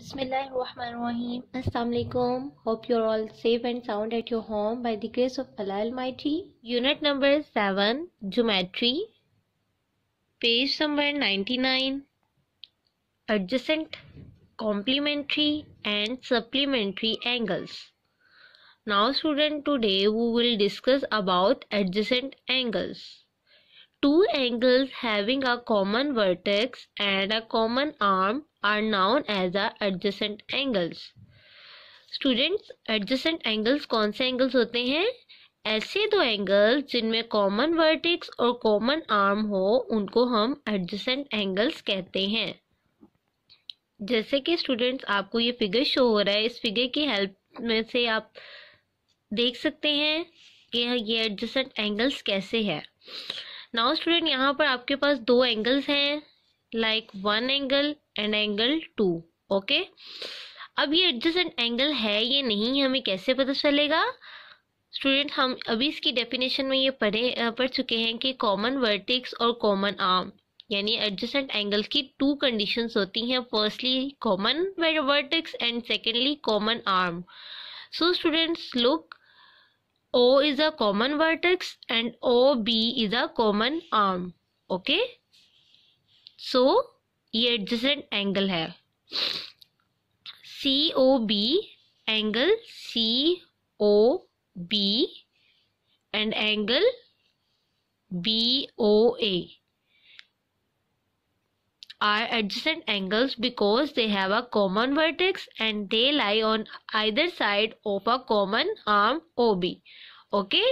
Bismillahirrahmanirrahim. Assalamu alaikum. Hope you're all safe and sound at your home by the grace of Allah Almighty. Unit number 7 Geometry. Page number 99. Adjacent, complementary, and supplementary angles. Now, student, today we will discuss about adjacent angles. Two angles having a common vertex and a common arm are known as the adjacent angles students adjacent angles कौन से angles होते हैं ऐसे दो angles जिनमें common vertex और common arm हो उनको हम एडजसेंट एंगल्स कहते हैं जैसे कि स्टूडेंट्स आपको ये फिगर शो हो रहा है इस फिगर की हेल्प में से आप देख सकते हैं कि ये एडजस्टेंट एंगल्स कैसे है नाउ स्टूडेंट यहाँ पर आपके पास दो एंगल्स हैं like one angle and angle two okay अब ये एडजस्टेंट एंगल है ये नहीं हमें कैसे पता चलेगा स्टूडेंट हम अभी इसकी डेफिनेशन में ये पढ़े पढ़ चुके हैं कि कॉमन वर्टिक्स और कॉमन आर्म यानी एडजस्टेंट एंगल्स की टू कंडीशंस होती हैं firstly common vertex and secondly common arm so students look O is a common vertex and O B is a common arm Okay. So ये adjacent angle है C O B angle C O B and angle B O A are adjacent angles because they have a common vertex and they lie on either side of a common arm OB. Okay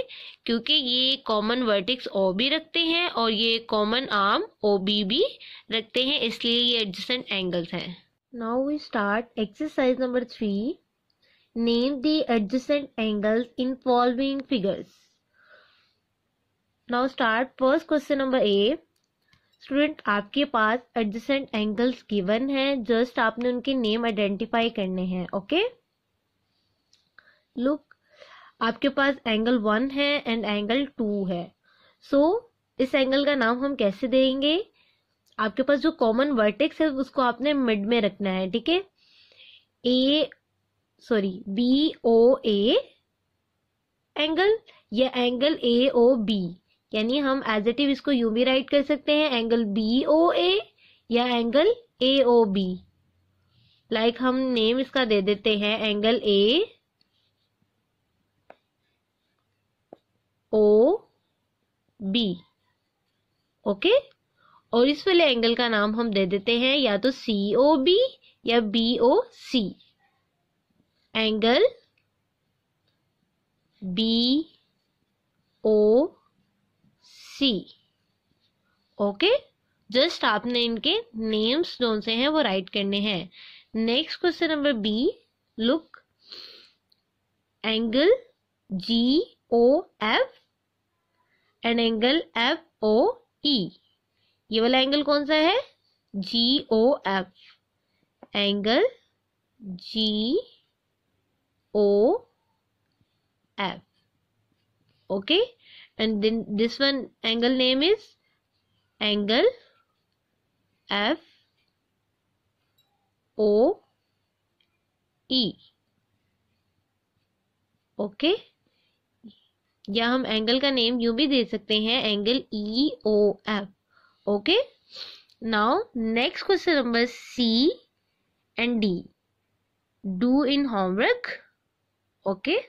क्योंकि ये common vertices ओ भी रखते हैं और ये common arm O B भी रखते हैं इसलिए ये एडजसेंट एंगल्स हैं now we start exercise number three name the adjacent angles in following figures now start first question number A student आपके पास एडजसेंट एंगल्स गिवन है जस्ट आपने उनके नेम आइडेंटिफाई करने हैं ओके लुक आपके पास एंगल वन है एंड एंगल टू है सो so, इस एंगल का नाम हम कैसे देंगे आपके पास जो कॉमन वर्टेक्स है उसको आपने मिड में रखना है ठीक है A sorry B O A angle या एंगल ए ओ बी यानी हम एज इट इव इसको यू भी राइट कर सकते हैं एंगल बी ओ ए या angle A O B like हम नेम इसका दे देते हैं angle A O B okay और इस वाले एंगल का नाम हम दे देते हैं या तो सी ओ बी या B O C angle B O C okay just आपने इनके नेम्स जो से हैं वो राइट करने हैं next question number B look angle G O F and angle F O E ये वाला एंगल कौन सा है G O F angle G O F okay and then this one angle name is angle F O E okay okay? या हम angle का name you भी दे सकते हैं angle E O F okay now next question number C and D do in homework okay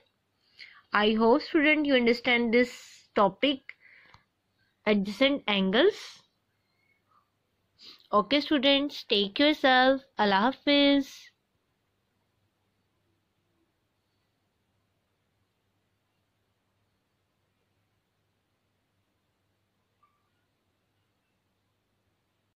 I hope student you understand this topic angles okay students take your self अल्लाह हाफिज़